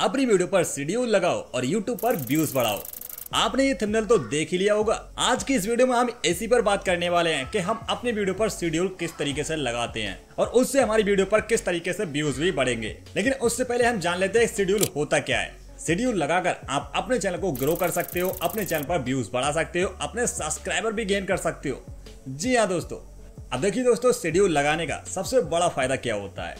अपनी वीडियो पर सीडियो लगाओ और यूट्यूब पर व्यूज बढ़ाओ आपने ये थंबनेल तो देख ही लिया होगा आज की इस वीडियो में हम इसी पर बात करने वाले हैं कि हम अपनी वीडियो पर शेड्यूल किस तरीके से लगाते हैं और उससे हमारी वीडियो पर किस तरीके से व्यूज भी बढ़ेंगे लेकिन उससे पहले हम जान लेते हैं शेड्यूल होता क्या है शेड्यूल लगाकर आप अपने चैनल को ग्रो कर सकते हो अपने चैनल पर व्यूज बढ़ा सकते हो अपने सब्सक्राइबर भी गेन कर सकते हो जी हाँ दोस्तों अब देखिए दोस्तों शेड्यूल लगाने का सबसे बड़ा फायदा क्या होता है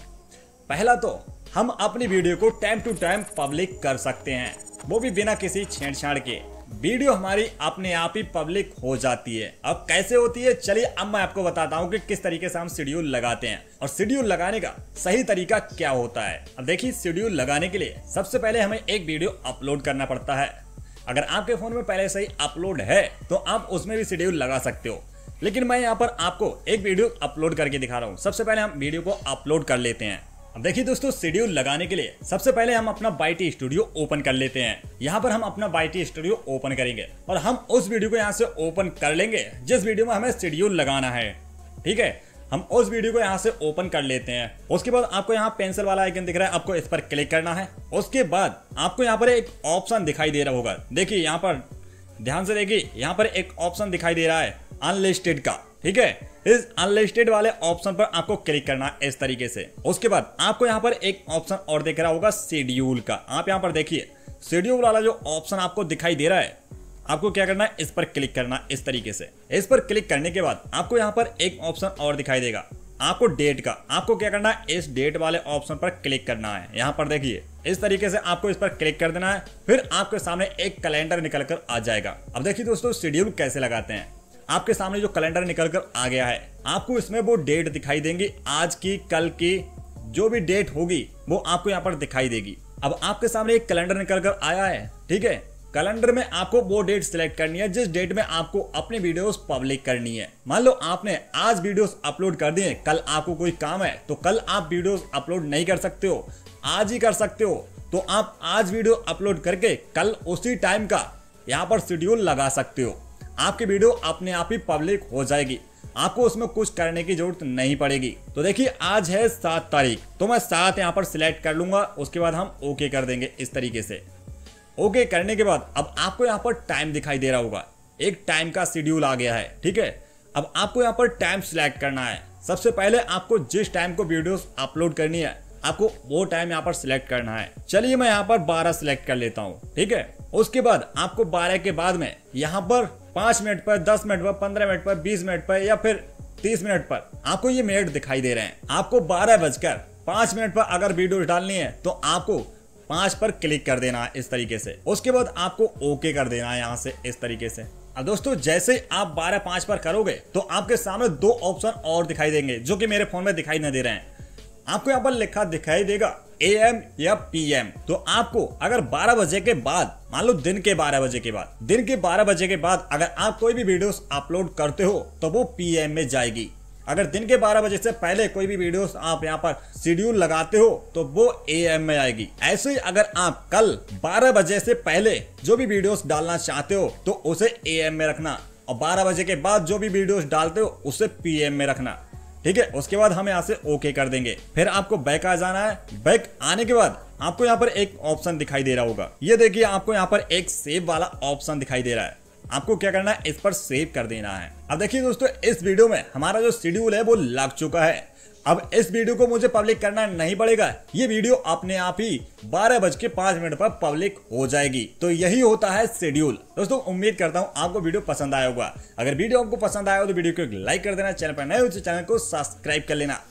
पहला तो हम अपनी वीडियो को टाइम टू टाइम पब्लिक कर सकते हैं वो भी बिना किसी छेड़छाड़ के वीडियो हमारी अपने आप ही पब्लिक हो जाती है अब कैसे होती है चलिए अब मैं आपको बताता हूँ कि किस तरीके से हम शेड्यूल लगाते हैं और शेड्यूल लगाने का सही तरीका क्या होता है अब देखिए शेड्यूल लगाने के लिए सबसे पहले हमें एक वीडियो अपलोड करना पड़ता है अगर आपके फोन में पहले से ही अपलोड है तो आप उसमें भी शेड्यूल लगा सकते हो लेकिन मैं यहाँ पर आपको एक वीडियो अपलोड करके दिखा रहा हूँ सबसे पहले हम वीडियो को अपलोड कर लेते हैं अब देखिए दोस्तों शेड्यूल लगाने के लिए सबसे पहले हम अपना बाईटी स्टूडियो ओपन कर लेते हैं यहाँ पर हम अपना बाईटी स्टूडियो ओपन करेंगे और हम उस वीडियो को यहाँ से ओपन कर लेंगे जिस वीडियो में हमें शेड्यूल लगाना है ठीक है हम उस वीडियो को यहाँ से ओपन कर लेते हैं उसके बाद आपको यहाँ पेंसिल वाला आइकन दिख रहा है आपको इस पर क्लिक करना है उसके बाद आपको यहाँ पर एक ऑप्शन दिखाई दे रहा होगा देखिए यहाँ पर ध्यान से देखिए यहाँ पर एक ऑप्शन दिखाई दे रहा है अनलिस्टेड का ठीक है इस अनलिस्टेड वाले ऑप्शन पर आपको क्लिक करना है इस तरीके से उसके बाद आपको यहाँ पर एक ऑप्शन और देख रहा होगा शेड्यूल का आप यहाँ पर देखिए शेड्यूल वाला जो ऑप्शन आपको दिखाई दे रहा है आपको क्या करना है इस पर क्लिक करना इस तरीके से इस पर क्लिक करने के बाद आपको यहाँ पर एक ऑप्शन और दिखाई देगा आपको डेट का आपको क्या करना है इस डेट वाले ऑप्शन पर क्लिक करना है यहाँ पर देखिए इस तरीके से आपको इस पर क्लिक कर देना है फिर आपके सामने एक कैलेंडर निकल कर आ जाएगा अब देखिए दोस्तों शेड्यूल कैसे लगाते हैं आपके सामने जो कैलेंडर निकल कर आ गया है आपको इसमें वो डेट दिखाई देंगी आज की कल की जो भी डेट होगी वो आपको यहाँ पर दिखाई देगी अब आपके सामने एक कैलेंडर निकल कर आया है ठीक है कैलेंडर में आपको वो डेट सिलेक्ट करनी है जिस डेट में आपको अपनी वीडियोस पब्लिक करनी है मान लो आपने आज वीडियोस अपलोड कर दिए कल आपको कोई काम है तो कल आप वीडियोस अपलोड नहीं कर सकते हो आज ही कर सकते हो तो आप आज वीडियो अपलोड करके कल उसी टाइम का यहाँ पर शेड्यूल लगा सकते हो आपकी वीडियो अपने आप ही पब्लिक हो जाएगी आपको उसमें कुछ करने की जरूरत नहीं पड़ेगी तो देखिए आज है सात तारीख तो मैं सात यहाँ पर सिलेक्ट कर लूंगा उसके बाद हम ओके कर देंगे इस तरीके से ओके करने के बाद अब आपको यहाँ पर टाइम दिखाई दे रहा होगा एक टाइम का शेड्यूल आ गया है ठीक है अब आपको यहाँ पर टाइम सिलेक्ट करना है सबसे पहले आपको जिस टाइम को वीडियो अपलोड करनी है आपको वो टाइम यहाँ पर सिलेक्ट करना है चलिए मैं यहाँ पर 12 सिलेक्ट कर लेता हूँ ठीक है उसके बाद आपको 12 के बाद में यहाँ पर पांच मिनट पर दस मिनट पर पंद्रह मिनट पर बीस मिनट पर या फिर तीस मिनट पर आपको ये मिनट दिखाई दे रहे हैं आपको बारह बजकर पांच मिनट पर अगर वीडियो डालनी है तो आपको पांच पर क्लिक कर देना है इस तरीके से उसके बाद आपको ओके कर देना है यहाँ से इस तरीके से अब दोस्तों जैसे आप बारह पांच पर करोगे तो आपके सामने दो ऑप्शन और दिखाई देंगे जो कि मेरे फोन में दिखाई नहीं दे रहे हैं आपको यहाँ पर लिखा दिखाई देगा ए एम या पी एम तो आपको अगर 12 बजे के बाद मान लो दिन के 12 बजे के बाद दिन के 12 बजे के बाद अगर आप कोई भी वीडियो अपलोड करते हो तो वो पी एम में जाएगी अगर दिन के 12 बजे से पहले कोई भी वीडियोस आप यहाँ पर शेड्यूल लगाते हो तो वो ए एम में आएगी ऐसे ही अगर आप कल 12 बजे से पहले जो भी वीडियोस डालना चाहते हो तो उसे ए एम में रखना और 12 बजे के बाद जो भी वीडियोस डालते हो उसे पी एम में रखना ठीक है उसके बाद हम यहाँ से ओके कर देंगे फिर आपको बैक आ जाना है बैक आने के बाद आपको यहाँ पर एक ऑप्शन दिखाई दे रहा होगा ये देखिए आपको यहाँ पर एक सेव वाला ऑप्शन दिखाई दे रहा है आपको क्या करना है इस पर सेव कर देना है अब देखिए दोस्तों इस वीडियो में हमारा जो शेड्यूल है वो लग चुका है अब इस वीडियो को मुझे पब्लिक करना नहीं पड़ेगा ये वीडियो अपने आप ही बारह बज के पांच मिनट पर पब्लिक हो जाएगी तो यही होता है शेड्यूल दोस्तों उम्मीद करता हूँ आपको वीडियो पसंद आया होगा अगर वीडियो आपको पसंद आया हो तो वीडियो को एक लाइक कर देना चैनल पर नए हो तो चैनल को सब्सक्राइब कर लेना